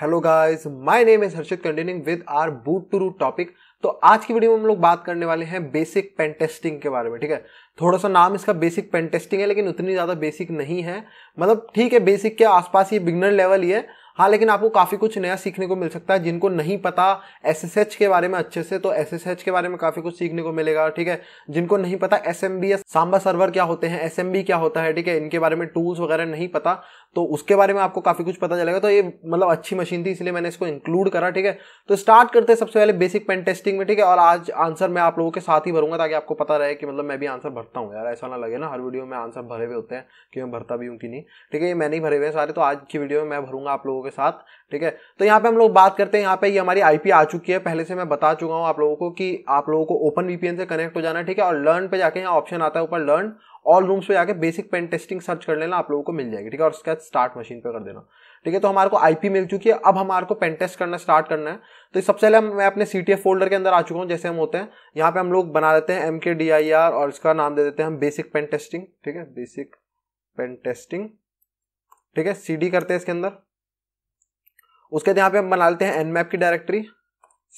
hello guys my name is Harshit continuing with our boot to root topic तो आज की video में हम लोग बात करने वाले हैं बेसिक पेन टेस्टिंग के बारे में ठीक है थोड़ा सा नाम इसका बेसिक पेन टेस्टिंग है लेकिन उतनी ज़्यादा बेसिक नहीं है मतलब ठीक है बेसिक के आसपास ये बिगनर लेवल ही है हाँ लेकिन आपको काफ़ी कुछ नया सीखने को मिल सकता है जिनको नहीं पता एस एस एच के बारे में अच्छे से तो एस एस एच के बारे में काफ़ी कुछ सीखने को मिलेगा ठीक है जिनको नहीं पता एस एम बी या सांबा सर्वर क्या होते हैं एस एम बी क्या होता है ठीक है इनके बारे में टूल्स वगैरह नहीं पता तो उसके बारे में आपको काफ़ी कुछ पता चलेगा तो ये मतलब अच्छी मशीन थी इसलिए मैंने इसको इंक्लूड करा ठीक है तो स्टार्ट करते हैं सबसे पहले बेसिक पेन टेस्टिंग में ठीक है और आज आंसर मैं आप लोगों के साथ ही भरूंगा ताकि आपको पता रहे कि मतलब मैं भी आंसर भरता हूँ यार ऐसा ना लगे ना हर वीडियो में आंसर भरे हुए होते हैं कि मैं भरता भी हूँ कि नहीं ठीक है ये मैंने नहीं भरे हुए हैं सारे तो आज की वीडियो में मैं भरूंगा आप लोगों के साथ ठीक है तो यहाँ पे हम लोग बात करते हैं यहाँ पे ये यह हमारी आईपी आ चुकी है पहले से मैं बता चुका हूँ आप लोगों को कि आप लोगों को ओपन वीपीएन से कनेक्ट हो जाना ठीक है और लर्न पे जाके यहाँ ऑप्शन आता है ऊपर लर्न ऑल रूम्स पे जाके बेसिक पेन टेस्टिंग सर्च कर लेना आप लोगों को मिल जाएगी ठीक है और उसके बाद स्टार्ट मशीन पे कर देना ठीक है तो हमारे को आईपी मिल चुकी है अब हमारे को पेन टेस्ट करना स्टार्ट करना है तो सबसे पहले मैं अपने सी फोल्डर के अंदर आ चुका हूँ जैसे हम होते हैं यहाँ पे हम लोग बना लेते हैं M K D I are और इसका नाम दे देते हैं हम बेसिक पेन टेस्टिंग ठीक है बेसिक पेन टेस्टिंग ठीक है सी करते हैं इसके अंदर उसके बाद यहाँ पे हम बना लेते हैं एन मैप की directory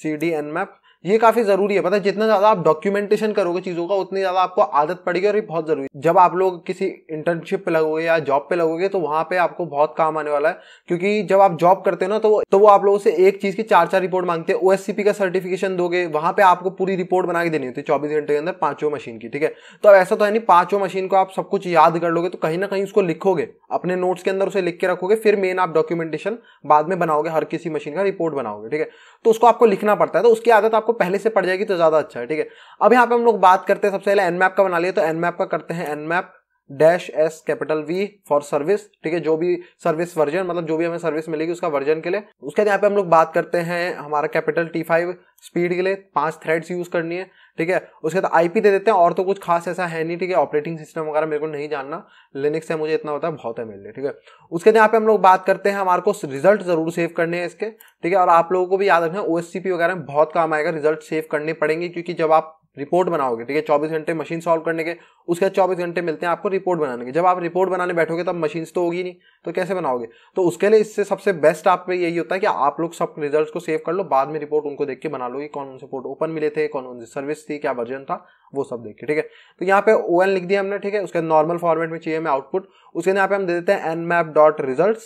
C D nmap ये काफी जरूरी है पता है जितना ज्यादा आप डॉक्यूमेंटेशन करोगे चीजों का उतनी ज्यादा आपको आदत पड़ेगी और ये बहुत जरूरी है जब आप लोग किसी इंटर्नशिप पे लगोगे या जॉब पे लगोगे तो वहां पे आपको बहुत काम आने वाला है क्योंकि जब आप जॉब करते हो ना तो वो तो वो आप लोगों से एक चीज की चार चार रिपोर्ट मांगते हैं ओएससीपी का सर्टिफिकेशन दोगे वहां पे आपको पूरी रिपोर्ट बना के देनी होती है चौबीस घंटे के अंदर पांचों मशीन की ठीक है तो अब ऐसा तो है नहीं पांचों मशीन को आप सब कुछ याद कर लोगे तो कहीं ना कहीं उसको लिखोगे अपने नोट्स के अंदर उसे लिख के रखोगे फिर मेन आप डॉक्यूमेंटेशन बाद में बनाओगे हर किसी मशीन का रिपोर्ट बनाओगे ठीक है तो उसको आपको लिखना पड़ता है तो उसकी आदत आपको पहले से पड़ जाएगी तो ज़्यादा अच्छा है ठीक है अब यहाँ पे हम लोग बात करते हैं सबसे पहले एनमैप का बना लिया तो एनमैप का करते हैं nmap dash S capital V for service ठीक है जो भी सर्विस वर्जन मतलब जो भी हमें सर्विस मिलेगी उसका वर्जन के लिए उसके बाद यहाँ पे हम लोग बात करते हैं हमारा कैपिटल टी फाइव स्पीड के लिए पांच थ्रेड्स यूज करनी है ठीक है उसके बाद आईपी दे देते हैं और तो कुछ खास ऐसा है नहीं ठीक है ऑपरेटिंग सिस्टम वगैरह मेरे को नहीं जानना लिनिक्स है मुझे इतना होता है बहुत है मेरे लिए ठीक है उसके बाद यहाँ पे हम लोग बात करते हैं हमारे को रिजल्ट जरूर सेव करने हैं इसके ठीक है और आप लोगों को भी याद रखना ओ वगैरह में बहुत काम आएगा रिजल्ट सेव करने पड़ेंगे क्योंकि जब आप रिपोर्ट बनाओगे ठीक है चौबीस घंटे मशीन सॉल्व करने के उसके बाद चौबीस घंटे मिलते हैं आपको रिपोर्ट बनाने के जब आप रिपोर्ट बनाने बैठोगे तब मशीन्स तो होगी नहीं तो कैसे बनाओगे तो उसके लिए इससे सबसे बेस्ट आप पे यही होता है कि आप लोग सब रिजल्ट को सेव कर लो बाद में रिपोर्ट उनको देख के बना लो कि कौन से पोर्ट ओपन मिले थे कौन सी सर्विस थी क्या वर्जन था वो सब देख के ठीक है तो यहाँ पे ओ लिख दिया हमने ठीक है उसके नॉर्मल फॉर्मेट में चाहिए हमें आउटपुट उसके यहाँ पे हम दे देते हैं nmap dot result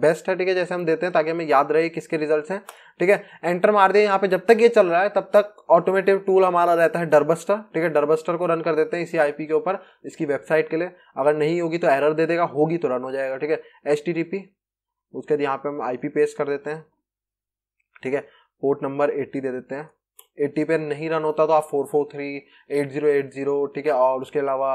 best है ठीक है जैसे हम देते हैं ताकि हमें याद रहे किसके रिजल्ट हैं ठीक है एंटर मार दिए यहाँ पे जब तक ये चल रहा है तब तक ऑटोमेटिव टूल हमारा रहता है डरबस्टर ठीक है डरबस्टर को रन कर देते हैं इसी आईपी के ऊपर इसकी वेबसाइट के लिए अगर नहीं होगी तो एरर दे देगा होगी तो रन हो जाएगा ठीक है एच उसके बाद यहाँ पे हम आई पेस्ट कर देते हैं ठीक है पोर्ट नंबर एट्टी दे देते हैं एट्टी पे नहीं रन होता तो आप एट जीरो ठीक है और उसके अलावा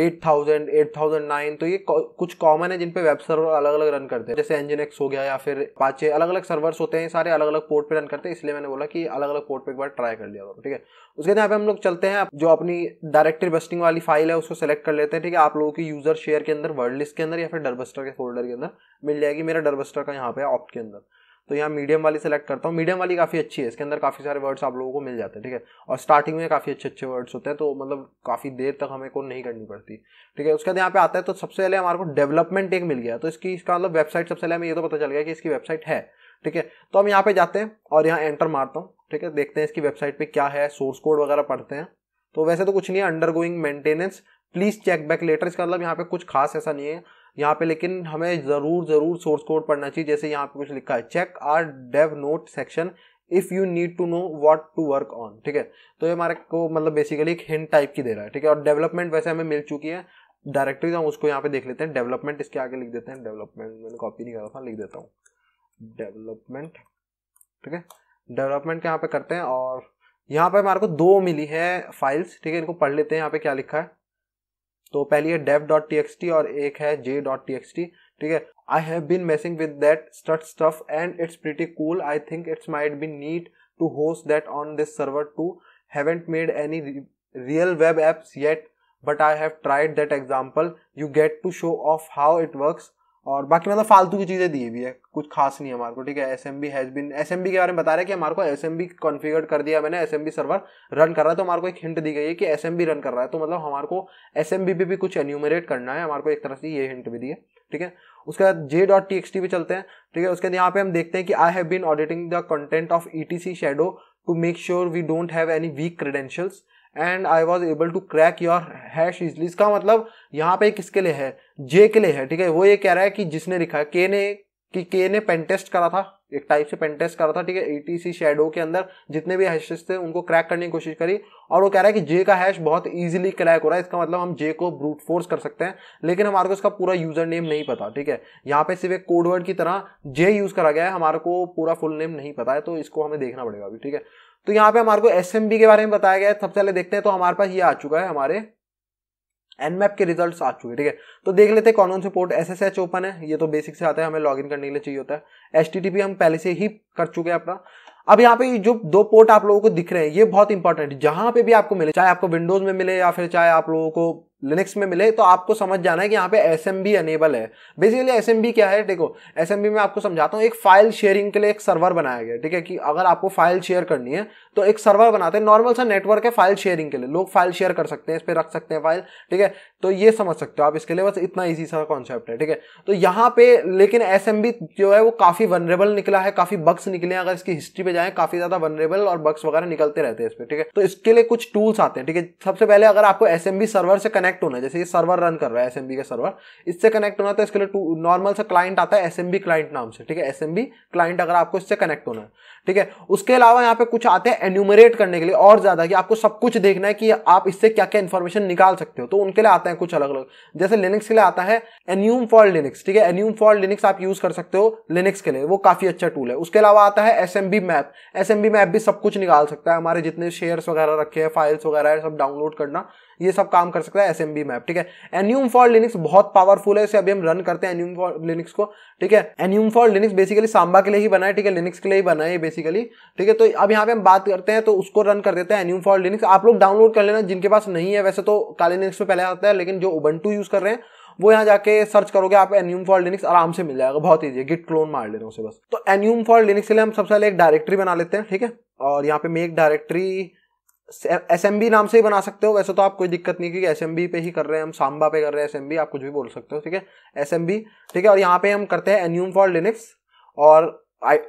eight thousand eight thousand nine तो ये कुछ कॉमन है जिन पे वेब सर्वर अलग अलग रन करते हैं जैसे एक्स हो गया या फिर पाचे अलग अलग सर्वर्स होते हैं सारे अलग अलग पोर्ट पे रन करते हैं इसलिए मैंने बोला कि अलग अलग पोर्ट पे एक बार ट्राई कर लिया करो ठीक है उसके बाद यहाँ पे हम लोग चलते हैं जो अपनी डायरेक्ट बस्टिंग वाली फाइल है उसको सेलेक्ट कर लेते हैं ठीक है आप लोगों की यूजर शेयर के अंदर वर्ड लिस्ट के अंदर या फिर डरबस्टर के फोल्डर के अंदर मिल जाएगी मेरा डरबस्टर का यहाँ पे ऑप्ट के अंदर तो यहाँ मीडियम वाली सेलेक्ट करता हूँ मीडियम वाली काफ़ी अच्छी है इसके अंदर काफ़ी सारे वर्ड्स आप लोगों को मिल जाते हैं ठीक है और स्टार्टिंग में काफ़ी अच्छे अच्छे वर्ड्स होते हैं तो मतलब काफ़ी देर तक हमें को नहीं करनी पड़ती ठीक है उसके बाद यहाँ पे आता है तो सबसे पहले हमारे को डेवलपमेंट एक मिल गया तो इसकी इसका मतलब वेबसाइट सबसे पहले हमें ये तो पता चल गया कि इसकी वेबसाइट है ठीक है तो हम यहाँ पे जाते हैं और यहाँ एंटर मारता हूँ ठीक है देखते हैं इसकी वेबसाइट पे क्या है सोर्स कोड वगैरह पढ़ते हैं तो वैसे तो कुछ नहीं है undergoing maintenance please check back later इसका मतलब यहाँ पे कुछ खास ऐसा नहीं है यहाँ पे लेकिन हमें ज़रूर ज़रूर सोर्स कोड पढ़ना चाहिए जैसे यहाँ पे कुछ लिखा है check our dev note section if you need to know what to work on ठीक है तो ये हमारे को मतलब बेसिकली एक हिंट टाइप की दे रहा है ठीक है और डेवलपमेंट वैसे हमें मिल चुकी है डायरेक्टरी हम उसको यहाँ पे देख लेते हैं डेवलपमेंट इसके आगे लिख देते हैं डेवलपमेंट मैंने कॉपी नहीं करा था लिख देता हूँ डेवलपमेंट ठीक है डेवलपमेंट यहाँ पे करते हैं और यहाँ पे हमारे को दो मिली है फाइल्स ठीक है इनको पढ़ लेते हैं यहाँ पे क्या लिखा है तो पहली है dev dot T X T और एक है J dot T X T ठीक है I have been messing with that stut stuff and it's pretty cool I think it's might be neat to host that on this server too haven't made any real web apps yet but I have tried that example you get to show off how it works और बाकी मतलब फालतू की चीज़ें दी हुई है कुछ खास नहीं हमारे को ठीक है S M B has been S M B के बारे में बता रहा है कि हमारे को एस एम बी कॉन्फिगर कर दिया मैंने S M B server run कर रहा है तो हमारे को एक हिंट दी गई है कि एस एम बी रन कर रहा है तो मतलब हमारे को एस एम बी पे भी कुछ एन्यूमरेट करना है हमारे को एक तरह से ये हिंट भी दी है ठीक है उसके बाद J dot T X T पे चलते हैं ठीक है उसके बाद यहाँ पे हम देखते हैं कि I have been auditing the content of E T C shadow to make sure we don't have any weak credentials and I was able to crack your hash easily इसका मतलब यहाँ पे किसके लिए है जे के लिए है ठीक है वो ये कह रहा है कि जिसने लिखा है के ने कि के ने पेन टेस्ट करा था एक टाइप से पेन टेस्ट करा था ठीक है एटीसी शेडो के अंदर जितने भी हैशेस थे उनको क्रैक करने की कोशिश करी और वो कह रहा है कि जे का हैश बहुत इजीली क्रैक हो रहा है इसका मतलब हम जे को ब्रूट फोर्स कर सकते हैं लेकिन हमारे को इसका पूरा यूजर नेम नहीं पता ठीक है यहाँ पे सिर्फ एक कोडवर्ड की तरह जे यूज करा गया है हमारे को पूरा फुल नेम नहीं पता है तो इसको हमें देखना पड़ेगा अभी ठीक है तो यहाँ पे हमारे को एस के बारे में बताया गया है सबसे पहले देखते हैं तो हमारे पास ये आ चुका है हमारे एनमैप के रिजल्ट्स आ चुके हैं ठीक है तो देख लेते हैं कौन कौन से port S S H open है ये तो बेसिक से आता है हमें लॉगिन करने के लिए चाहिए होता है एच हम पहले से ही कर चुके हैं अपना अब यहाँ पे जो दो पोर्ट आप लोगों को दिख रहे हैं ये बहुत इंपॉर्टेंट है जहां पे भी आपको मिले चाहे आपको विंडोज में मिले या फिर चाहे आप लोगों को लिनक्स में मिले तो आपको समझ जाना है कि यहाँ पे एस एम बी अनेबल है बेसिकली एस एम बी क्या है देखो एस एम बी में आपको समझाता हूँ एक फाइल शेयरिंग के लिए एक सर्वर बनाया गया ठीक है कि अगर आपको फाइल शेयर करनी है तो एक सर्वर बनाते हैं नॉर्मल सा नेटवर्क है फाइल शेयरिंग के लिए लोग फाइल शेयर कर सकते हैं इस पर रख सकते हैं फाइल ठीक है तो ये समझ सकते हो आप इसके लिए बस इतना ईजी सा कॉन्सेप्ट है ठीक है तो यहाँ पे लेकिन एस एम बी जो है वो काफ़ी वनरेबल निकला है काफ़ी बग्स निकले हैं अगर इसकी हिस्ट्री पे जाए काफ़ी ज़्यादा वनरेबल और बग्स वगैरह निकलते रहते हैं इस पर ठीक है तो इसके लिए कुछ टूल्स आते हैं ठीक है सबसे पहले अगर आपको एस एम बी सर्वर से कनेक्ट कनेक्ट होना है जैसे ये सर्वर रन कर रहा है एसएमबी का सर्वर इससे कनेक्ट होना तो इसके लिए नॉर्मल सा क्लाइंट आता है एसएमबी क्लाइंट नाम से ठीक है एसएमबी क्लाइंट अगर आपको इससे कनेक्ट होना है ठीक है उसके अलावा यहाँ पे कुछ आते हैं एन्यूमरेट करने के लिए और ज्यादा कि आपको सब कुछ देखना है कि आप इससे क्या क्या इन्फॉर्मेशन निकाल सकते हो तो उनके लिए आते हैं कुछ अलग अलग जैसे लिनिक्स के लिए आता है एन्यूम फॉर लिनिक्स ठीक है एन्यूम फॉर लिनिक्स आप यूज कर सकते हो लिनिक्स के लिए वो काफी अच्छा टूल है उसके अलावा आता है एस मैप एस मैप भी सब कुछ निकाल सकता है हमारे जितने शेयर्स वगैरह रखे हैं फाइल्स वगैरह सब डाउनलोड करना ये सब काम कर सकता है एस मैप ठीक है एन्यूम फॉर लिनिक्स बहुत पावरफुल है इसे अभी हम रन करते हैं एन्यूम फॉर लिनिक्स को ठीक है enum for linux basically Samba के लिए ही बना है ठीक है लिनिक्स के लिए ही बना है बेसिकली ठीक है तो अब यहाँ पे हम बात करते हैं तो उसको रन कर देते हैं एन्यूम फॉर लिनिक्स आप लोग डाउनलोड कर लेना जिनके पास नहीं है वैसे तो काले लिनिक्स में पहले आता है लेकिन जो उबंटू यूज कर रहे हैं वो यहाँ जाके सर्च करोगे आप एन्यूम फॉर लिनिक्स आराम से मिल जाएगा बहुत ईजी गिट क्लोन मार ले रहे उसे बस तो एन्यूम फॉर लिनिक्स के लिए हम सबसे पहले एक डायरेक्टरी बना लेते हैं ठीक है और यहाँ पे make directory S M B नाम से ही बना सकते हो वैसे तो आप कोई दिक्कत नहीं क्योंकि एस एम बी पे ही कर रहे हैं हम सांबा पे कर रहे हैं एस एम बी आप कुछ भी बोल सकते हो ठीक है एस एम बी ठीक है और यहाँ पे हम करते हैं एन्यूम फॉर लिनिक्स और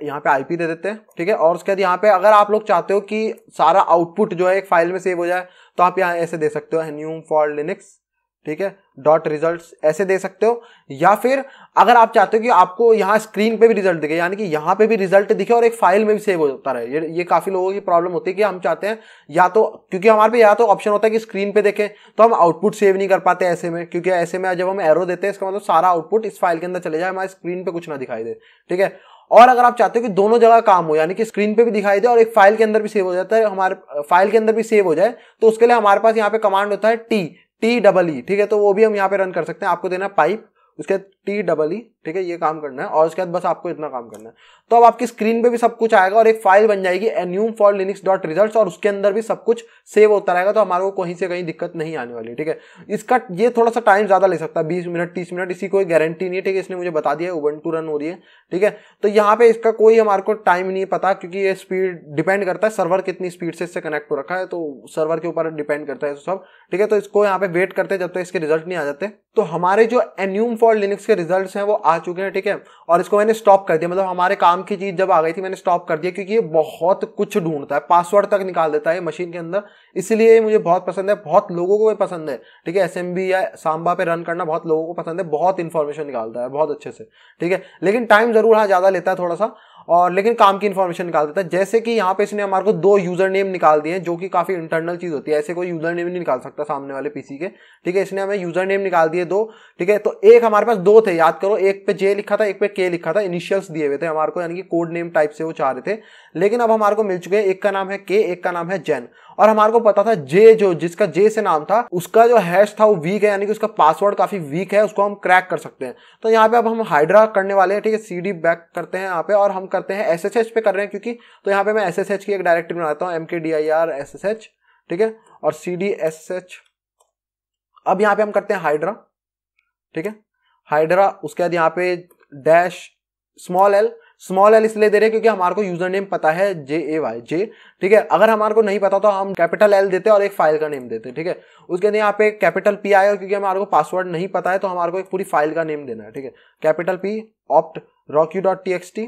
यहाँ पे पी दे देते हैं ठीक है और उसके बाद यहाँ पे अगर आप लोग चाहते हो कि सारा आउटपुट जो है एक फाइल में सेव हो जाए तो आप यहाँ ऐसे दे सकते हो एन्यूम फॉर लिनिक्स ठीक है डॉट रिजल्ट ऐसे दे सकते हो या फिर अगर आप चाहते हो कि आपको यहाँ स्क्रीन पे भी रिजल्ट दिखे यानी कि यहाँ पे भी रिजल्ट दिखे और एक फाइल में भी सेव होता रहे ये ये काफ़ी लोगों की प्रॉब्लम होती है कि हम चाहते हैं या तो क्योंकि हमारे पे या तो ऑप्शन होता है कि स्क्रीन पे देखें तो हम आउटपुट सेव नहीं कर पाते ऐसे में क्योंकि ऐसे में जब हम एरो देते हैं इसका मतलब सारा आउटपुट इस फाइल के अंदर चले जाए हमारे स्क्रीन पर कुछ ना दिखाई दे ठीक है और अगर आप चाहते हो कि दोनों जगह काम हो यानी कि स्क्रीन पे भी दिखाई दे और एक फाइल के अंदर भी सेव हो जाता है हमारे फाइल के अंदर भी सेव हो जाए तो उसके लिए हमारे पास यहाँ पे कमांड होता है टी टी डबल ई ठीक है तो वो भी हम यहाँ पे रन कर सकते हैं आपको देना पाइप उसके बाद टी डबल ई ठीक है ये काम करना है और उसके बाद बस आपको इतना काम करना है तो अब आपकी स्क्रीन पे भी सब कुछ आएगा और एक फाइल बन जाएगी enum for linux dot result और उसके अंदर भी सब कुछ सेव होता रहेगा तो हमारे को कहीं से कहीं दिक्कत नहीं आने वाली ठीक है इसका ये थोड़ा सा टाइम ज़्यादा ले सकता है बीस मिनट तीस मिनट इसी कोई गारंटी नहीं है ठीक है इसने मुझे बता दिया ओवन टू रन हो रही है ठीक है तो यहाँ पे इसका कोई हमारे को टाइम नहीं पता क्योंकि ये स्पीड डिपेंड करता है सर्वर कितनी स्पीड से इससे कनेक्ट हो रखा है तो सर्वर के ऊपर डिपेंड करता है सब ठीक है तो इसको यहाँ पे वेट करते जब तक इसके रिजल्ट नहीं आ जाते तो हमारे जो एन्यूम फॉर लिनिक्स के इसके रिजल्ट हैं वो आ चुके हैं ठीक है और इसको मैंने स्टॉप कर दिया मतलब हमारे काम की चीज जब आ गई थी मैंने स्टॉप कर दिया क्योंकि ये बहुत कुछ ढूंढता है पासवर्ड तक निकाल देता है मशीन के अंदर इसलिए मुझे बहुत पसंद है बहुत लोगों को भी पसंद है ठीक है एस या सांबा पे रन करना बहुत लोगों को पसंद है बहुत इन्फॉर्मेशन निकालता है बहुत अच्छे से ठीक है लेकिन टाइम जरूर हाँ ज़्यादा लेता है थोड़ा सा और लेकिन काम की इन्फॉर्मेशन निकाल देता है जैसे कि यहाँ पे इसने हमारे को दो यूजर नेम निकाल दिए जो कि काफी इंटरनल चीज होती है ऐसे कोई यूजर नेम नहीं निकाल सकता सामने वाले पीसी के ठीक है इसने हमें यूजर नेम निकाल दिए दो ठीक है तो एक हमारे पास दो थे याद करो एक पे जे लिखा था एक पे के लिखा था इनिशियल्स दिए हुए थे हमारे को यानी कि कोड नेम टाइप से वो चाह रहे थे लेकिन अब हमारे को मिल चुके हैं एक का नाम है के एक का नाम है जैन और हमारे को पता था जे जो जिसका जे से नाम था उसका जो हैश था वो वीक है यानी कि उसका पासवर्ड काफी वीक है उसको हम क्रैक कर सकते हैं तो यहाँ पे अब हम हाइड्रा करने वाले हैं ठीक है सी डी बैक करते हैं यहाँ पे और हम करते हैं एस एस एच पे कर रहे हैं क्योंकि तो यहाँ पे मैं एस एस एच की एक डायरेक्टिव बनाता हूँ M K D I R S S H ठीक है और सी डी एस एच अब यहाँ पे हम करते हैं हाइड्रा ठीक है हाइड्रा उसके बाद यहाँ पे dash small L small L इसलिए दे रहे हैं क्योंकि हमारे को यूजर नेम पता है जे ए वाई जे ठीक है अगर हमारे को नहीं पता तो हम कैपिटल एल देते और एक फाइल का नेम देते ठीक है उसके अंदर यहाँ पे कैपिटल पी आएगा क्योंकि हमारे को पासवर्ड नहीं पता है तो हमारे को एक पूरी फाइल का नेम देना है ठीक है capital P opt rockyou dot T X T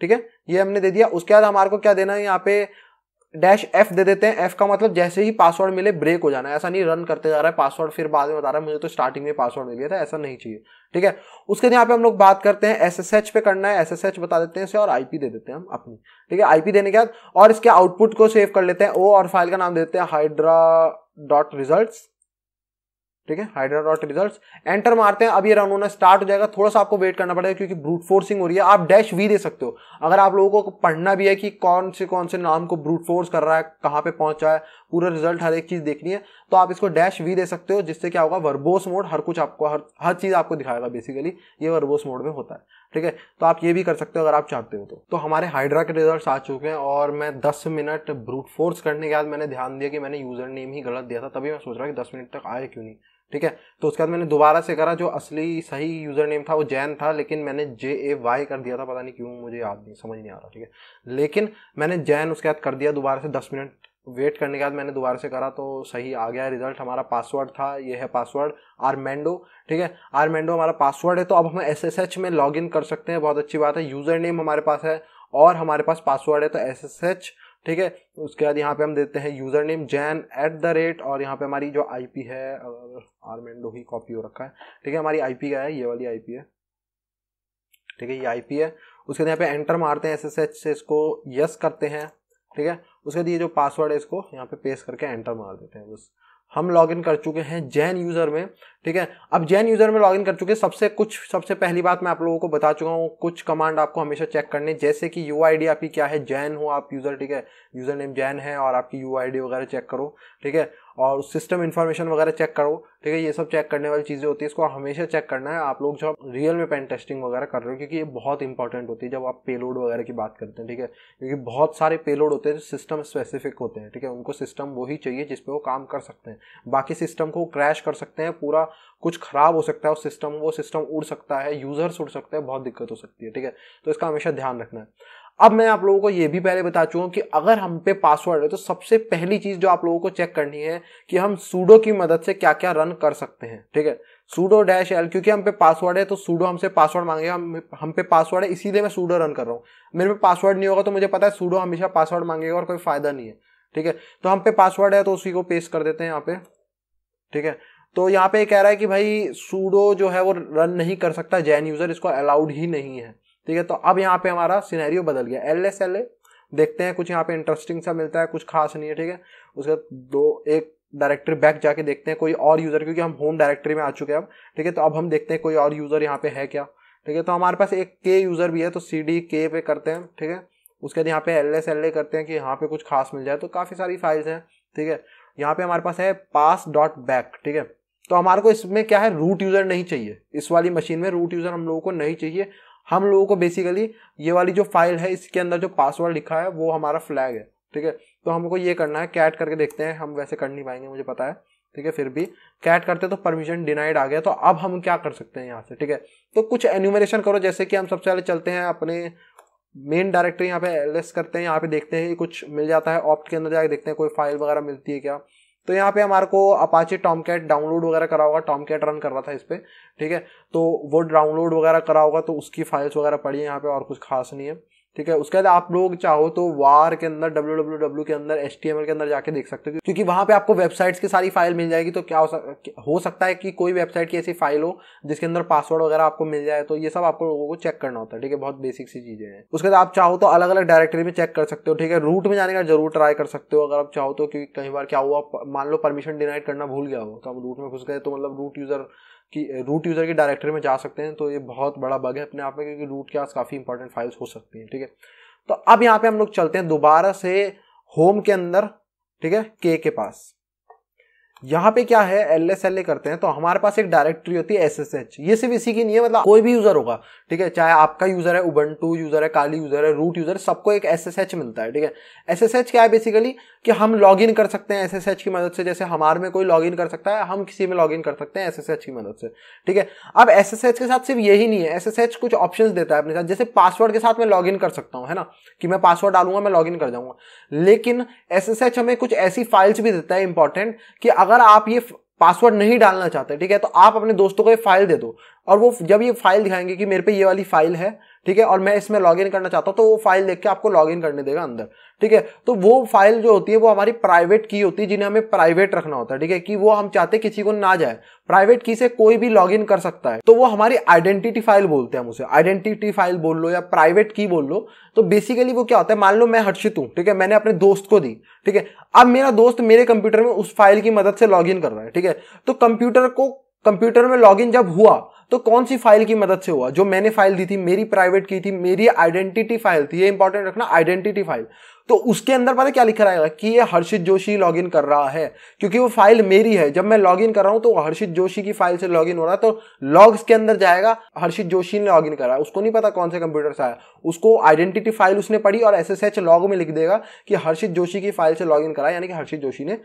ठीक है ये हमने दे दिया उसके बाद हमारे को क्या देना है यहाँ पे डैश एफ दे देते हैं एफ का मतलब जैसे ही पासवर्ड मिले ब्रेक हो जाना है ऐसा नहीं रन करते जा रहा है पासवर्ड फिर बाद में बता रहा है मुझे तो स्टार्टिंग में पासवर्ड मिल गया था ऐसा नहीं चाहिए ठीक है उसके यहाँ पे हम लोग बात करते हैं एच पे करना है एच बता देते हैं इसे और आईपी दे देते हैं हम अपनी ठीक है आईपी देने के बाद और इसके आउटपुट को सेव कर लेते हैं ओ और फाइल का नाम देते हैं हाइड्रा डॉट रिजल्ट ठीक है हाइड्रा डॉट रिजल्ट एंटर मारते हैं अब ये रन होना स्टार्ट हो जाएगा थोड़ा सा आपको वेट करना पड़ेगा क्योंकि ब्रूट फोर्सिंग हो रही है आप डैश वी दे सकते हो अगर आप लोगों को पढ़ना भी है कि कौन से कौन से नाम को ब्रूट फोर्स कर रहा है कहाँ पे पहुंचा है पूरा रिजल्ट हर एक चीज देखनी है तो आप इसको डैश वी दे सकते हो जिससे क्या होगा वर्बोस मोड हर कुछ आपको हर हर चीज़ आपको दिखाएगा बेसिकली ये वर्बोस मोड में होता है ठीक है तो आप ये भी कर सकते हो अगर आप चाहते हो तो तो हमारे हाइड्रा के रिजल्ट्स आ चुके हैं और मैं 10 मिनट ब्रूट फोर्स करने के बाद मैंने ध्यान दिया कि मैंने यूज़र नेम ही गलत दिया था तभी मैं सोच रहा कि दस मिनट तक आए क्यों नहीं ठीक है तो उसके बाद मैंने दोबारा से करा जो असली सही यूज़र नेम था वो जैन था लेकिन मैंने जे ए वाई कर दिया था पता नहीं क्यों मुझे याद नहीं समझ नहीं आ रहा ठीक है लेकिन मैंने जैन उसके बाद कर दिया दोबारा से दस मिनट वेट करने के बाद मैंने दोबारा से करा तो सही आ गया रिजल्ट हमारा पासवर्ड था ये है पासवर्ड आरमेंडो ठीक है आरमेंडो हमारा पासवर्ड है तो अब हम एसएसएच में लॉग इन कर सकते हैं बहुत अच्छी बात है यूज़र नेम हमारे पास है और हमारे पास पासवर्ड है तो एसएसएच ठीक है उसके बाद यहाँ पे हम देते हैं username Jain at the rate और यहाँ पे हमारी जो आईपी है आरमेंडो ही कॉपी हो रखा है ठीक है हमारी आईपी क्या है ये वाली आईपी है ठीक है ये आईपी है उसके बाद यहाँ पे एंटर मारते हैं एस से इसको यस करते हैं ठीक है उसके बाद ये जो पासवर्ड है इसको यहाँ पे पेस्ट करके एंटर मार देते हैं बस हम लॉगिन कर चुके हैं जैन यूज़र में ठीक है अब जैन यूज़र में लॉगिन कर चुके हैं सबसे कुछ सबसे पहली बात मैं आप लोगों को बता चुका हूँ कुछ कमांड आपको हमेशा चेक करने जैसे कि यू आई डी आपकी क्या है जैन हो आप यूज़र ठीक है यूज़र नेम जैन है और आपकी यू आई डी वगैरह चेक करो ठीक है और सिस्टम इन्फॉर्मेशन वगैरह चेक करो ठीक है ये सब चेक करने वाली चीज़ें होती है इसको हमेशा चेक करना है आप लोग जब रियल में पेन टेस्टिंग वगैरह कर रहे हो क्योंकि ये बहुत इंपॉर्टेंट होती है जब आप पेलोड वगैरह की बात करते हैं ठीक है क्योंकि बहुत सारे पेलोड होते हैं जो सिस्टम स्पेसिफिक होते हैं ठीक है उनको सिस्टम वही चाहिए जिस पर वो काम कर सकते हैं बाकी सिस्टम को क्रैश कर सकते हैं पूरा कुछ खराब हो सकता है उस सिस्टम वो सिस्टम उड़ सकता है यूजर्स उड़ सकते हैं बहुत दिक्कत हो सकती है ठीक है तो इसका हमेशा ध्यान रखना है अब मैं आप लोगों को ये भी पहले बता चुका हूँ कि अगर हम पे पासवर्ड है तो सबसे पहली चीज़ जो आप लोगों को चेक करनी है कि हम सूडो की मदद से क्या क्या रन कर सकते हैं ठीक है सूडो डैश एल क्योंकि हम पे पासवर्ड है तो सूडो हमसे पासवर्ड मांगेगा हम हम पे पासवर्ड है इसीलिए मैं सूडो रन कर रहा हूँ मेरे पे पासवर्ड नहीं होगा तो मुझे पता है सूडो हमेशा पासवर्ड मांगेगा और कोई फायदा नहीं है ठीक है तो हम पे पासवर्ड है तो उसी को पेश कर देते हैं यहाँ पे ठीक है तो यहाँ पे कह रहा है कि भाई सूडो जो है वो रन नहीं कर सकता जैन यूजर इसको अलाउड ही नहीं है ठीक है तो अब यहाँ पे हमारा सिनेरियो बदल गया एल एस एल ए देखते हैं कुछ यहाँ पे इंटरेस्टिंग सा मिलता है कुछ खास नहीं है ठीक है उसके दो एक डायरेक्टरी बैक जाके देखते हैं कोई और यूज़र क्योंकि हम होम डायरेक्टरी में आ चुके हैं अब ठीक है तो अब हम देखते हैं कोई और यूज़र यहाँ पे है क्या ठीक है तो हमारे पास एक के यूज़र भी है तो सी डी के पे करते हैं ठीक है उसके बाद यहाँ पे एल एस एल ए करते हैं कि यहाँ पे कुछ खास मिल जाए तो काफ़ी सारी फाइल्स हैं ठीक है यहाँ पे हमारे पास है पास डॉट बैक ठीक है तो हमारे को इसमें क्या है रूट यूज़र नहीं चाहिए इस वाली मशीन में रूट यूज़र हम लोगों को नहीं चाहिए हम लोगों को बेसिकली ये वाली जो फाइल है इसके अंदर जो पासवर्ड लिखा है वो हमारा फ्लैग है ठीक है तो हमको ये करना है कैट करके देखते हैं हम वैसे कर नहीं पाएंगे मुझे पता है ठीक है फिर भी कैट करते तो परमिशन डिनाइड आ गया तो अब हम क्या कर सकते हैं यहाँ से ठीक है तो कुछ एन्यूमरेशन करो जैसे कि हम सबसे पहले चलते हैं अपने मेन डायरेक्टरी यहाँ पे एल करते हैं यहाँ पे देखते हैं कुछ मिल जाता है ऑप्ट के अंदर जाके देखते हैं कोई फाइल वगैरह मिलती है क्या तो यहाँ पे हमारे को अपाचे टॉम कैट डाउनलोड वगैरह करा होगा टॉम कैट रन कर रहा था इस पर ठीक है तो वो डाउनलोड वगैरह करा होगा तो उसकी फाइल्स वगैरह पड़ी है यहाँ पे और कुछ खास नहीं है ठीक है उसके बाद आप लोग चाहो तो वार के अंदर डब्ल्यू डब्ल्यू डब्ल्यू के अंदर एल के अंदर जाके देख सकते हो क्योंकि वहां पे आपको वेबसाइट्स की सारी फाइल मिल जाएगी तो क्या हो, सक, हो सकता है कि कोई वेबसाइट की ऐसी फाइल हो जिसके अंदर पासवर्ड वगैरह आपको मिल जाए तो ये सब आपको लोगों को चेक करना होता है ठीक है बहुत बेसिक सी चीजें हैं उसके बाद आप चाहो तो अलग अलग डायरेक्टरी में चेक कर सकते हो ठीक है रूट में जाने का जरूर ट्राई कर सकते हो अगर आप चाहो तो क्योंकि कई बार क्या हुआ मान लो परमिशन डिनाइड करना भूल गया हो तो आप रूट में घुस गए तो मतलब रूट यूजर कि रूट यूज़र के डायरेक्टरी में जा सकते हैं तो ये बहुत बड़ा बग है अपने आप में क्योंकि रूट के पास काफ़ी इंपॉर्टेंट फाइल्स हो सकती हैं ठीक है तो अब यहाँ पे हम लोग चलते हैं दोबारा से होम के अंदर ठीक है के के पास यहाँ पे क्या है एल एस एल ए करते हैं तो हमारे पास एक डायरेक्टरी होती है एस एस एच ये सिर्फ इसी की नहीं है मतलब कोई भी यूजर होगा ठीक है चाहे आपका यूजर है उबन टू यूजर है काली यूजर है रूट यूजर सबको एक एस एस एच मिलता है ठीक है एस एस एच क्या है बेसिकली कि हम लॉग इन कर सकते हैं एस एस एच की मदद से जैसे हमारे में कोई लॉग इन कर सकता है हम किसी में लॉग इन कर सकते हैं एस एस एच की मदद से ठीक है अब एस एस एच के साथ सिर्फ यही नहीं है एस एस एच कुछ ऑप्शन देता है अपने साथ जैसे पासवर्ड के साथ मैं लॉग इन कर सकता हूँ है ना कि मैं पासवर्ड डालूंगा मैं लॉग इन कर जाऊंगा लेकिन एस एस एच हमें कुछ ऐसी फाइल्स भी देता है इंपॉर्टेंट कि अगर अगर आप ये पासवर्ड नहीं डालना चाहते ठीक है तो आप अपने दोस्तों को ये फाइल दे दो और वो जब ये फाइल दिखाएंगे कि मेरे पे ये वाली फाइल है ठीक है और मैं इसमें लॉग इन करना चाहता हूँ तो वो फाइल देख के आपको लॉग इन करने देगा अंदर ठीक है तो वो फाइल जो होती है वो हमारी प्राइवेट की होती है जिन्हें हमें प्राइवेट रखना होता है ठीक है कि वो हम चाहते किसी को ना जाए प्राइवेट की से कोई भी लॉग इन कर सकता है तो वो हमारी आइडेंटिटी फाइल बोलते हैं हम उसे आइडेंटिटी फाइल बोल लो या प्राइवेट की बोल लो तो बेसिकली वो क्या होता है मान लो मैं हर्षित हूँ ठीक है मैंने अपने दोस्त को दी ठीक है अब मेरा दोस्त मेरे कंप्यूटर में उस फाइल की मदद से लॉग इन कर रहा है ठीक है तो कंप्यूटर को कंप्यूटर में लॉग इन जब हुआ तो कौन सी फाइल की मदद से हुआ जो मैंने फाइल दी थी मेरी प्राइवेट की थी मेरी आइडेंटिटी फाइल थी ये इंपॉर्टेंट रखना आइडेंटिटी फाइल तो उसके अंदर पता क्या लिखा रहेगा कि ये हर्षित जोशी लॉगिन कर रहा है क्योंकि वो फाइल मेरी है जब मैं लॉगिन कर रहा हूं तो हर्षित जोशी की फाइल से लॉगिन हो रहा है तो लॉग्स के अंदर जाएगा हर्षित जोशी ने लॉगिन करा उसको नहीं पता कौन से कंप्यूटर से आया उसको आइडेंटिटी फाइल उसने पढ़ी और एस लॉग में लिख देगा कि हर्षित जोशी की फाइल से इन करा यानी कि हर्षित जोशी ने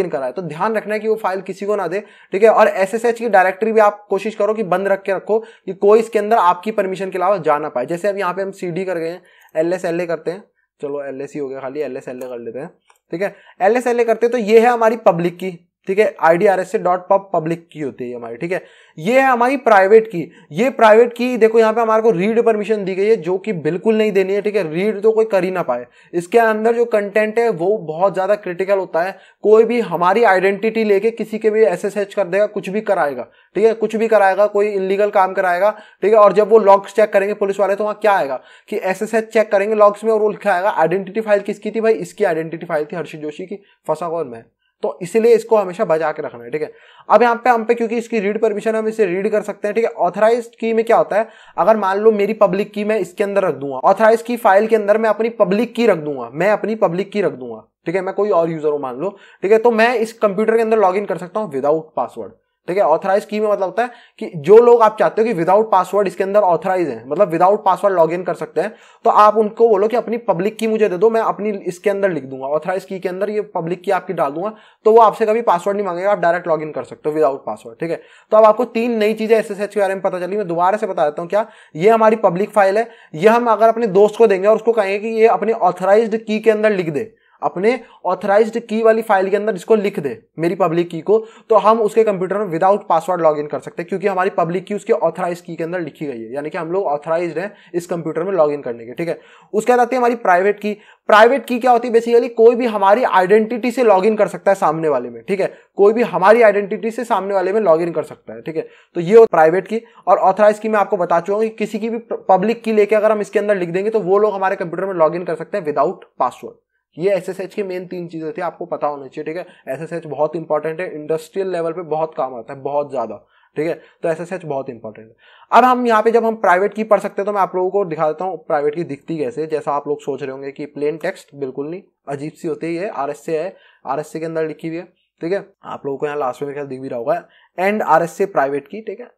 इन करा है तो ध्यान रखना है कि वो फाइल किसी को ना दे ठीक है और एस की डायरेक्टरी भी आप कोशिश करो कि बंद रख के रखो कि कोई इसके अंदर आपकी परमिशन के अलावा जा ना पाए जैसे अब यहाँ पे हम सी कर गए एल एस एल ए करते हैं चलो एल एस ही हो गया खाली एल एस एल ए कर लेते हैं ठीक है एल एस एल ए करते तो ये है हमारी पब्लिक की ठीक है I D R S dot pub public की होती है हमारी ठीक है ये है हमारी प्राइवेट की ये प्राइवेट की देखो यहाँ पे हमारे को रीड परमिशन दी गई है जो कि बिल्कुल नहीं देनी है ठीक है रीड तो कोई कर ही ना पाए इसके अंदर जो कंटेंट है वो बहुत ज़्यादा क्रिटिकल होता है कोई भी हमारी आइडेंटिटी लेके किसी के भी एस कर देगा कुछ भी कराएगा ठीक है कुछ भी कराएगा कोई इनलीगल काम कराएगा ठीक है और जब वो लॉग्स चेक करेंगे पुलिस वाले तो वहाँ क्या आएगा कि एस चेक करेंगे लॉग्स में और वो लिखा आएगा आइडेंटिटी फाइल किसकी थी भाई इसकी आइडेंटिटी फाइल थी हर्षित जोशी की फंसा कौन मैं तो इसीलिए इसको हमेशा बजा के रखना है ठीक है अब यहाँ पे हम पे क्योंकि इसकी रीड परमिशन हम इसे रीड कर सकते हैं ठीक है ऑथराइज की में क्या होता है अगर मान लो मेरी पब्लिक की मैं इसके अंदर रख दूंगा ऑथराइज की फाइल के अंदर मैं अपनी पब्लिक की रख दूंगा मैं अपनी पब्लिक की रख दूंगा ठीक है मैं कोई और यूजर हूँ मान लो ठीक है तो मैं इस कंप्यूटर के अंदर लॉग कर सकता हूँ विदाउट पासवर्ड ठीक है ऑथराइज की में मतलब होता है कि जो लोग आप चाहते हो कि विदाउट पासवर्ड इसके अंदर ऑथराइज है मतलब विदाउट पासवर्ड लॉग इन कर सकते हैं तो आप उनको बोलो कि अपनी पब्लिक की मुझे दे दो मैं अपनी इसके अंदर लिख दूंगा ऑथराइज की के अंदर ये पब्लिक की आपकी डाल दूंगा तो वो आपसे कभी पासवर्ड नहीं मांगेगा आप डायरेक्ट लॉग इन कर सकते हो विदाउट पासवर्ड ठीक है तो अब आपको तीन नई चीजें एस एस एच के बारे में पता चली मैं दोबारा से बता देता हूँ क्या ये हमारी पब्लिक फाइल है ये हम अगर अपने दोस्त को देंगे और उसको कहेंगे कि ये अपने ऑथराइज की के अंदर लिख दे अपने ऑथराइज्ड की वाली फाइल के अंदर इसको लिख दे मेरी पब्लिक की को तो हम उसके कंप्यूटर में विदाउट पासवर्ड लॉग कर सकते हैं क्योंकि हमारी पब्लिक की उसके ऑथराइज की के अंदर लिखी गई है यानी कि हम लोग ऑथराइज हैं इस कंप्यूटर में लॉग इन करने के ठीक है उसके बाद आती है हमारी प्राइवेट की प्राइवेट की क्या होती है बेसिकली कोई भी हमारी आइडेंटिटी से लॉग इन कर सकता है सामने वाले में ठीक है कोई भी हमारी आइडेंटिटी से सामने वाले में लॉग इन कर सकता है ठीक है तो ये प्राइवेट की और ऑथराइज की मैं आपको बता चुका हूँ कि किसी की भी पब्लिक की लेके अगर हम इसके अंदर लिख देंगे तो वो लोग हमारे कंप्यूटर में लॉग इन कर सकते हैं विदाउट पासवर्ड ये एस एस एच की मेन तीन चीज़ें थी आपको पता होना चाहिए ठीक है एस एस एच बहुत इंपॉर्टेंट है इंडस्ट्रियल लेवल पे बहुत काम आता है बहुत ज़्यादा ठीक है तो एस एस एच बहुत इंपॉर्टेंट है अब हम यहाँ पे जब हम प्राइवेट की पढ़ सकते हैं तो मैं आप लोगों को दिखा देता हूँ प्राइवेट की दिखती कैसे जैसा आप लोग सोच रहे होंगे कि प्लेन टेक्स्ट बिल्कुल नहीं अजीब सी होती है आर एस है आर एस के अंदर लिखी हुई है ठीक है आप लोगों को यहाँ लास्ट में दिख भी रहा होगा एंड आर एस प्राइवेट की ठीक है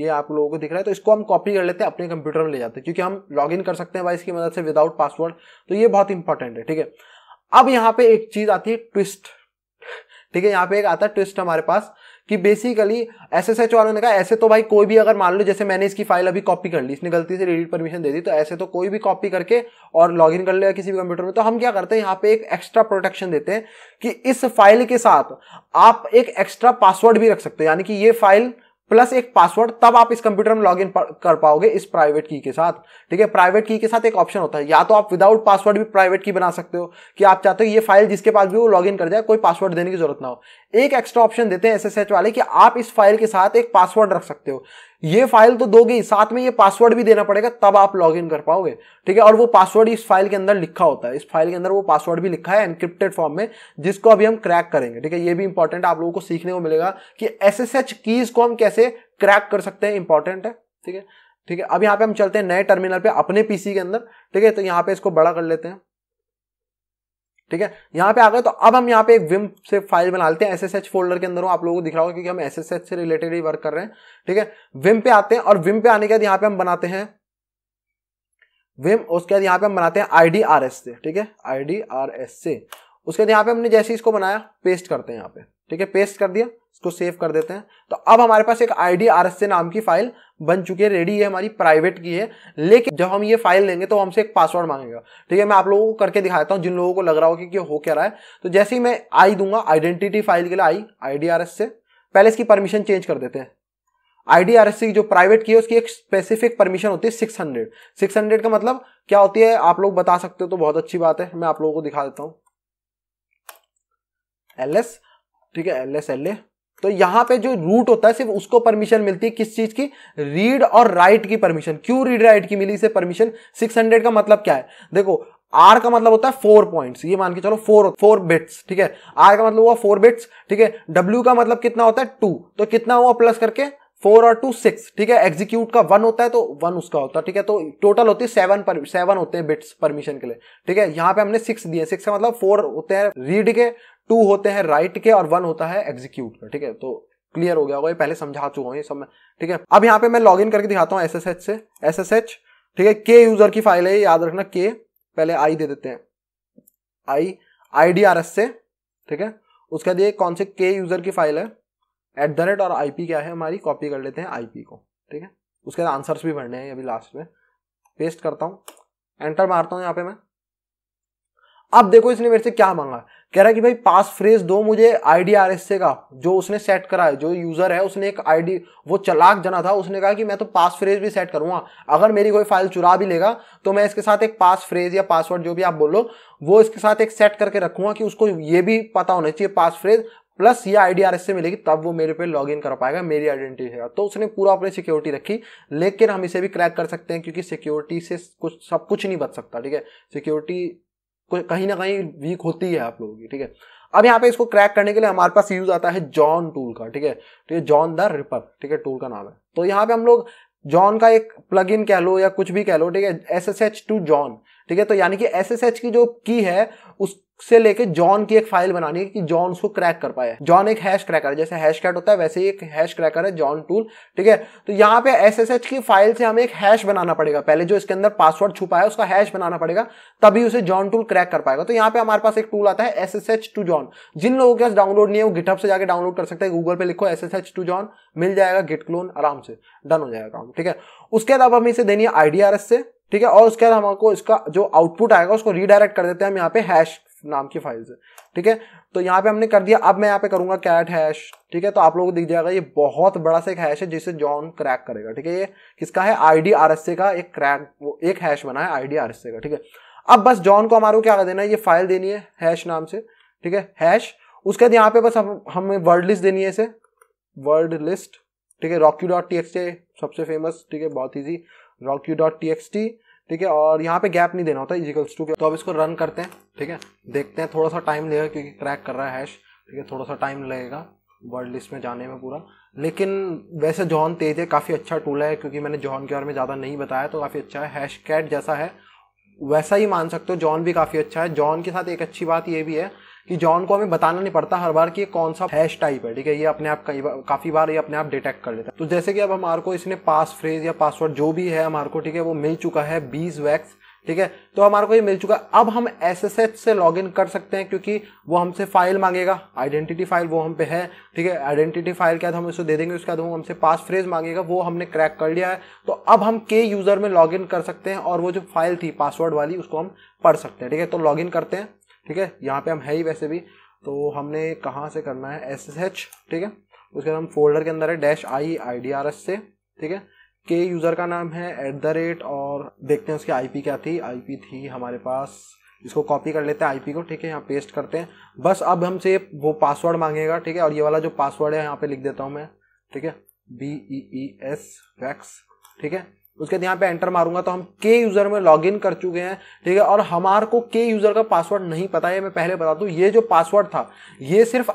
ये आप लोगों को दिख रहा है तो इसको हम कॉपी कर लेते हैं अपने कंप्यूटर में ले जाते हैं क्योंकि हम लॉगिन कर सकते हैं भाई इसकी मदद से विदाउट पासवर्ड तो ये बहुत इंपॉर्टेंट है ठीक है अब यहाँ पे एक चीज आती है ट्विस्ट ठीक है यहाँ पे एक आता है ट्विस्ट हमारे पास कि बेसिकली एस एस एच वालों ने कहा ऐसे तो भाई कोई भी अगर मान लो जैसे मैंने इसकी फाइल अभी कॉपी कर ली इसने गलती से रीडिट परमिशन दे दी तो ऐसे तो कोई भी कॉपी करके और लॉगिन कर लेगा किसी भी कंप्यूटर में तो हम क्या करते हैं यहाँ पे एक एक्स्ट्रा प्रोटेक्शन देते हैं कि इस फाइल के साथ आप एक एक्स्ट्रा पासवर्ड भी रख सकते हो यानी कि ये फाइल प्लस एक पासवर्ड तब आप इस कंप्यूटर में लॉग इन कर पाओगे इस प्राइवेट की के साथ ठीक है प्राइवेट की के साथ एक ऑप्शन होता है या तो आप विदाउट पासवर्ड भी प्राइवेट की बना सकते हो कि आप चाहते हो ये फाइल जिसके पास भी वो लॉग इन कर जाए कोई पासवर्ड देने की जरूरत ना हो एक एक्स्ट्रा ऑप्शन देते हैं एस वाले कि आप इस फाइल के साथ एक पासवर्ड रख सकते हो ये फाइल तो दोगे साथ में ये पासवर्ड भी देना पड़ेगा तब आप लॉग इन कर पाओगे ठीक है और वो पासवर्ड इस फाइल के अंदर लिखा होता है इस फाइल के अंदर वो पासवर्ड भी लिखा है एनक्रिप्टेड फॉर्म में जिसको अभी हम क्रैक करेंगे ठीक है ये भी इंपॉर्टेंट आप लोगों को सीखने को मिलेगा कि एस कीज को हम कैसे कैसे क्रैक कर सकते हैं इंपॉर्टेंट है ठीक है ठीक है अब यहाँ पे हम चलते हैं नए टर्मिनल पे अपने पीसी के अंदर ठीक है तो यहाँ पे इसको बड़ा कर लेते हैं ठीक है यहाँ पे आ गए तो अब हम यहाँ पे एक विम से फाइल बना लेते हैं एस फोल्डर के अंदर हो आप लोगों को दिख रहा होगा क्योंकि हम एस से रिलेटेड ही वर्क कर रहे हैं ठीक है विम पे आते हैं और विम पे आने के बाद यहाँ पे हम बनाते हैं विम उसके बाद यहाँ पे हम बनाते हैं आई से ठीक है आई से उसके बाद यहाँ पे हमने जैसे इसको बनाया पेस्ट करते हैं यहाँ पे ठीक है पेस्ट कर दिया इसको सेव कर देते हैं तो अब हमारे पास एक I D R S A नाम की फाइल बन चुकी है रेडी है हमारी प्राइवेट की है लेकिन जब हम ये फाइल लेंगे तो हमसे एक पासवर्ड मांगेगा ठीक है मैं आप लोगों को करके दिखाता हूँ जिन लोगों को लग रहा हो कि हो क्या रहा है तो जैसे ही मैं आई दूंगा आइडेंटिटी फाइल के लिए I I D R S से पहले इसकी परमिशन चेंज कर देते हैं एस की जो प्राइवेट की है उसकी एक स्पेसिफिक परमिशन होती है सिक्स हंड्रेड सिक्स हंड्रेड का मतलब क्या होती है आप लोग बता सकते हो तो बहुत अच्छी बात है मैं आप लोगों को दिखा देता हूँ एल एस ठीक है एल एस एल ए तो यहां पे जो रूट होता है सिर्फ उसको परमिशन मिलती है किस चीज की रीड और राइट की परमिशन क्यों रीड राइट की मिली इसे परमिशन 600 का मतलब क्या है देखो आर का मतलब होता है फोर पॉइंट्स ये मान के चलो फोर फोर बिट्स ठीक है आर का मतलब हुआ फोर बिट्स ठीक है डब्ल्यू का मतलब कितना होता है टू तो कितना हुआ प्लस करके फोर और टू सिक्स ठीक है एग्जीक्यूट का वन होता है तो वन उसका होता है ठीक है तो टोटल होती है सेवन पर सेवन होते हैं बिट्स परमिशन के लिए ठीक है यहाँ पे हमने सिक्स दिए सिक्स का मतलब फोर होते हैं रीड के टू होते हैं राइट के और वन होता है एग्जीक्यूट का ठीक है तो क्लियर हो गया होगा ये पहले समझा चुका हूँ ये सब ठीक है अब यहाँ पे मैं लॉग इन करके दिखाता हूँ एस एस एच से एस एस एच ठीक है के यूजर की फाइल है याद रखना के पहले आई दे देते हैं I I D R S से ठीक है उसके बाद ये कौन से के यूजर की फाइल है एट द रेट और आईपी क्या है हमारी कॉपी कर लेते हैं आईपी को ठीक है उसके बाद आंसर्स भी भरने हैं अभी लास्ट में पेस्ट करता हूँ एंटर मारता हूँ यहाँ पे मैं अब देखो इसने मेरे से क्या मांगा कह रहा है कि भाई पास फ्रेज दो मुझे आईडी आर एस का जो उसने सेट करा है जो यूजर है उसने एक आईडी वो चलाक जना था उसने कहा कि मैं तो पास फ्रेज भी सेट करूंगा अगर मेरी कोई फाइल चुरा भी लेगा तो मैं इसके साथ एक पास फ्रेज या पासवर्ड जो भी आप बोलो वो इसके साथ एक सेट करके रखूंगा कि उसको ये भी पता होना चाहिए पास फ्रेज प्लस ये आईडी आर से मिलेगी तब वो मेरे पे लॉग इन कर पाएगा मेरी आइडेंटिटी है तो उसने पूरा अपनी सिक्योरिटी रखी लेकिन हम इसे भी क्रैक कर सकते हैं क्योंकि सिक्योरिटी से कुछ सब कुछ नहीं बच सकता ठीक है सिक्योरिटी कहीं ना कहीं वीक होती है आप लोगों की ठीक है अब यहाँ पे इसको क्रैक करने के लिए हमारे पास यूज आता है जॉन टूल का ठीक है तो ठीक है जॉन द रिपर ठीक है टूल का नाम है तो यहाँ पे हम लोग जॉन का एक प्लग इन कह लो या कुछ भी कह लो ठीक है S S H to John ठीक है तो यानी कि एस एस एच की जो की है उस से लेके जॉन की एक फाइल बनानी है कि जॉन उसको क्रैक कर पाए जॉन एक हैश क्रैकर है जैसे हैश कैट होता है वैसे ही एक हैश क्रैकर है जॉन टूल ठीक है तो यहाँ पे एच की फाइल से हमें एक हैश बनाना पड़ेगा पहले जो इसके अंदर पासवर्ड छुपा है उसका हैश बनाना पड़ेगा तभी उसे जॉन टूल क्रैक कर पाएगा तो यहाँ पे हमारे पास एक टूल आता है एस एस टू जॉन जिन लोगों के पास डाउनलोड नहीं है वो गिटअप से जाकर डाउनलोड कर सकते हैं गूगल पे लिखो एस एस टू जॉन मिल जाएगा गिट क्लोन आराम से डन हो जाएगा काम ठीक है उसके अलावा हमें इसे देनी है आईडीआरएस से ठीक है और उसके बाद हमको इसका जो आउटपुट आएगा उसको रीडायरेक्ट कर देते हैं हम यहाँ पे हैश नाम की फाइल्स है ठीक है तो यहाँ पे हमने कर दिया अब मैं यहाँ पे करूंगा कैट हैश ठीक है तो आप लोगों को दिख जाएगा ये बहुत बड़ा सा एक हैश है जिसे जॉन क्रैक करेगा ठीक है ये किसका है आई का एक क्रैक वो एक हैश बना है आई का ठीक है अब बस जॉन को हमारे को क्या कर देना है ये फाइल देनी है हैश नाम से ठीक है हैश उसके बाद यहाँ पे बस हम हमें वर्ड लिस्ट देनी है इसे वर्ड लिस्ट ठीक है रॉक्यू डॉट टी सबसे फेमस ठीक है बहुत ईजी रॉक्यू डॉट टी ठीक है और यहाँ पे गैप नहीं देना होता इजिकल्स टू तो अब इसको रन करते हैं ठीक है देखते हैं थोड़ा सा टाइम लेगा क्योंकि क्रैक कर रहा है हैश ठीक है थोड़ा सा टाइम लगेगा वर्ल्ड लिस्ट में जाने में पूरा लेकिन वैसे जॉन तेज है काफ़ी अच्छा टूल है क्योंकि मैंने जॉन के बारे में ज़्यादा नहीं बताया तो काफ़ी अच्छा है हैश कैट जैसा है वैसा ही मान सकते हो जॉन भी काफ़ी अच्छा है जॉन के साथ एक अच्छी बात ये भी है कि जॉन को हमें बताना नहीं पड़ता हर बार कि ये कौन सा हैश टाइप है ठीक है ये अपने आप कई बार काफ़ी बार ये अपने आप डिटेक्ट कर लेता है तो जैसे कि अब हमारे को इसने पास फ्रेज या पासवर्ड जो भी है हमारे को ठीक है वो मिल चुका है बीस वैक्स ठीक है तो हमारे को ये मिल चुका है अब हम एस एस एच से लॉग इन कर सकते हैं क्योंकि वो हमसे फाइल मांगेगा आइडेंटिटी फाइल वो हम पे है ठीक है आइडेंटिटी फाइल क्या था हम उसको दे देंगे उसके बाद वो हमसे पास फ्रेज मांगेगा वो हमने क्रैक कर लिया है तो अब हम के यूजर में लॉग इन कर सकते हैं और वो जो फाइल थी पासवर्ड वाली उसको हम पढ़ सकते हैं ठीक है तो लॉग इन करते हैं ठीक है यहाँ पे हम है ही वैसे भी तो हमने कहाँ से करना है एस एस एच ठीक है उसके बाद हम फोल्डर के अंदर है dash I I D R S से ठीक है के यूज़र का नाम है एट द रेट और देखते हैं उसकी आईपी क्या थी आईपी थी हमारे पास इसको कॉपी कर लेते हैं आईपी को ठीक है यहाँ पेस्ट करते हैं बस अब हमसे वो पासवर्ड मांगेगा ठीक है और ये वाला जो पासवर्ड है यहाँ पे लिख देता हूँ मैं ठीक है B E E S wax ठीक है उसके बाद यहाँ पे एंटर मारूंगा तो हम के यूजर में लॉग इन कर चुके हैं ठीक है और हमारे को के यूजर का पासवर्ड नहीं पता है मैं पहले बता दूं ये जो पासवर्ड था ये सिर्फ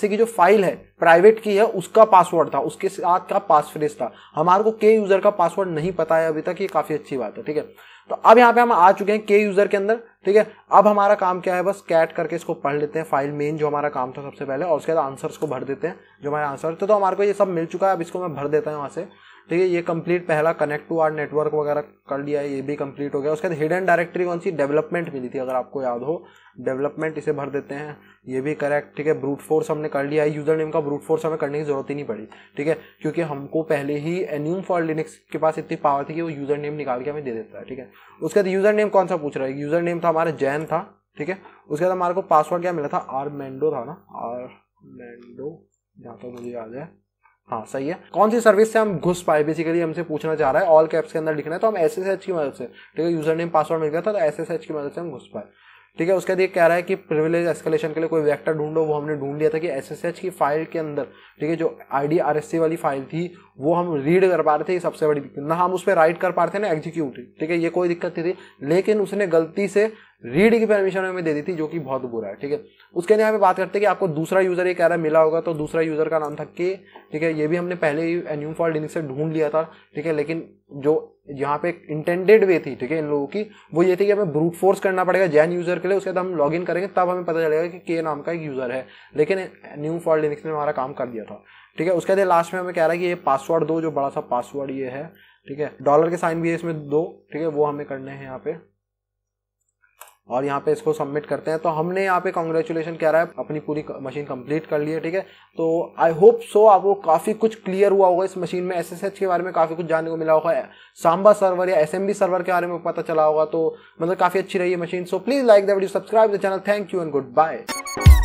सी की जो फाइल है प्राइवेट की है उसका पासवर्ड था उसके साथ का पासफ्रेज था हमारे को के यूजर का पासवर्ड नहीं पता है अभी तक ये काफी अच्छी बात है ठीक है तो अब यहाँ पे हम आ चुके हैं के यूजर के अंदर ठीक है अब हमारा काम क्या है बस कैट करके इसको पढ़ लेते हैं फाइल मेन जो हमारा काम था सबसे पहले और उसके बाद आंसर्स को भर देते हैं जो हमारे आंसर थे तो हमारे को ये सब मिल चुका है अब इसको मैं भर देता हूँ वहां से ठीक है ये कंप्लीट पहला कनेक्ट टू आर नेटवर्क वगैरह कर लिया है ये भी कंप्लीट हो गया उसके बाद हिडन डायरेक्टरी कौन सी डेवलपमेंट मिली थी अगर आपको याद हो डेवलपमेंट इसे भर देते हैं ये भी करेक्ट ठीक है ब्रूट फोर्स हमने कर लिया है यूजर नेम का ब्रूट फोर्स हमें करने की जरूरत ही नहीं पड़ी ठीक है क्योंकि हमको पहले ही एन्यूम फॉर लिनिक्स के पास इतनी पावर थी कि वो यूजर नेम निकाल के हमें दे देता है ठीक है उसके बाद यूजर नेम कौन सा पूछ रहा है यूजर नेम था हमारा जैन था ठीक है उसके बाद हमारे को पासवर्ड क्या मिला था आर मैंडो था ना आर मेंडो जहाँ तक मुझे याद है हाँ सही है कौन सी सर्विस से हम घुस पाए बेसिकली हमसे पूछना चाह रहा है ऑल कैप्स के अंदर लिखना है तो हम एस एस एच की मदद से ठीक है यूजर नेम पासवर्ड मिल गया था तो एस एच की मदद से हम घुस पाए ठीक है उसके बाद ये कह रहा है कि प्रिविलेज एस्केलेशन के लिए कोई वेक्टर ढूंढो वो हमने ढूंढ लिया था कि एस एस एच की फाइल के अंदर ठीक है जो I D R S C वाली फाइल थी वो हम रीड कर पा रहे थे ये सबसे बड़ी दिक्कत ना हम उस पर राइट कर पा रहे थे ना एग्जीक्यूट ठीक है ये कोई दिक्कत नहीं थी लेकिन उसने गलती से रीड की परमिशन हमें दे दी थी जो कि बहुत बुरा है ठीक है उसके लिए यहाँ पे बात करते हैं कि आपको दूसरा यूजर ये कह रहा है मिला होगा तो दूसरा यूजर का नाम था के ठीक है ये भी हमने पहले ही एन्यूम फॉल्ट लिनिक्स से ढूंढ लिया था ठीक है लेकिन जो यहाँ पे इंटेंडेड वे थी ठीक है इन लोगों की वो ये थी कि हमें ब्रूट फोर्स करना पड़ेगा जैन यूजर के लिए उसके बाद हम लॉग इन करेंगे तब हमें पता चलेगा कि के नाम का एक यूजर है लेकिन न्यू फॉल्ट लिनिक्स ने हमारा काम कर दिया था ठीक है उसके बाद लास्ट में हमें कह रहा है कि ये पासवर्ड दो जो बड़ा सा पासवर्ड ये है ठीक है डॉलर के साइन भी है इसमें दो ठीक है वो हमें करने हैं यहाँ पे और यहाँ पे इसको सबमिट करते हैं तो हमने यहाँ पे कॉन्ग्रेचुलेशन कह रहा है अपनी पूरी मशीन कंप्लीट कर ली है ठीक है तो आई होप सो आपको काफ़ी कुछ क्लियर हुआ होगा इस मशीन में एस के बारे में काफ़ी कुछ जानने को मिला होगा सांबा सर्वर या एस सर्वर के बारे में पता चला होगा तो मतलब काफ़ी अच्छी रही है machine so please like the video subscribe the channel thank you and good bye